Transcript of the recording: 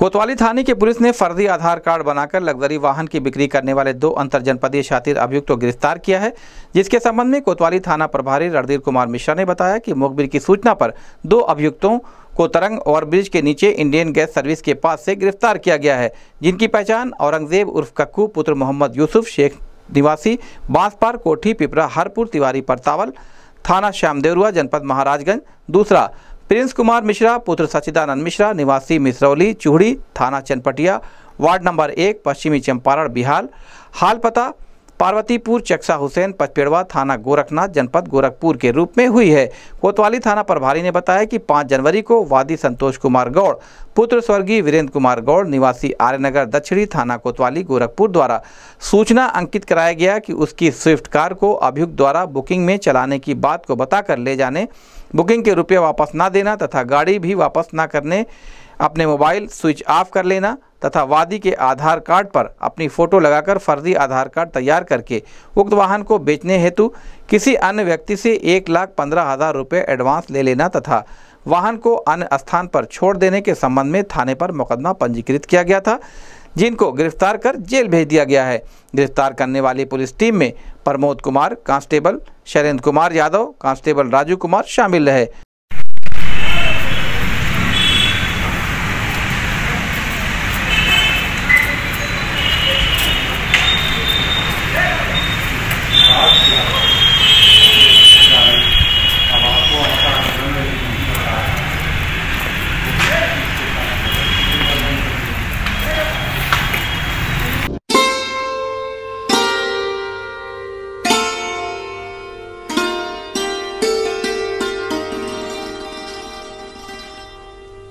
कोतवाली थाने की पुलिस ने फर्जी आधार कार्ड बनाकर लग्जरी वाहन की बिक्री करने वाले दो अंतर्जनपदीय शातिर अभियुक्त को गिरफ्तार किया है जिसके संबंध में कोतवाली थाना प्रभारी रणधीर कुमार मिश्रा ने बताया कि मुखबिर की सूचना पर दो अभियुक्तों को तरंग और ब्रिज के नीचे इंडियन गैस सर्विस के पास से गिरफ्तार किया गया है जिनकी पहचान औरंगजेब उर्फ कक्कू पुत्र मोहम्मद यूसुफ शेख निवासी बांसपार कोठी पिपरा हरपुर तिवारी परतावल थाना श्यामदेवरुआ जनपद महाराजगंज दूसरा प्रिंस कुमार मिश्रा पुत्र सचिदानंद मिश्रा निवासी मिसरौली चूहड़ी थाना चनपटिया वार्ड नंबर एक पश्चिमी चंपारण बिहार हाल पता पार्वतीपुर चक्सा हुसैन पचपेड़वा थाना गोरखनाथ जनपद गोरखपुर के रूप में हुई है कोतवाली थाना प्रभारी ने बताया कि 5 जनवरी को वादी संतोष कुमार गौड़ पुत्र स्वर्गीय वीरेंद्र कुमार गौड़ निवासी आर्यनगर दक्षिणी थाना कोतवाली गोरखपुर द्वारा सूचना अंकित कराया गया कि उसकी स्विफ्ट कार को अभियुक्त द्वारा बुकिंग में चलाने की बात को बताकर ले जाने बुकिंग के रुपये वापस ना देना तथा गाड़ी भी वापस ना करने अपने मोबाइल स्विच ऑफ कर लेना तथा वादी के आधार कार्ड पर अपनी फ़ोटो लगाकर फर्जी आधार कार्ड तैयार करके उक्त वाहन को बेचने हेतु किसी अन्य व्यक्ति से एक लाख पंद्रह हज़ार रुपये एडवांस ले लेना तथा वाहन को अन्य स्थान पर छोड़ देने के संबंध में थाने पर मुकदमा पंजीकृत किया गया था जिनको गिरफ्तार कर जेल भेज दिया गया है गिरफ्तार करने वाली पुलिस टीम में प्रमोद कुमार कांस्टेबल शैलेंद्र कुमार यादव कांस्टेबल राजू कुमार शामिल रहे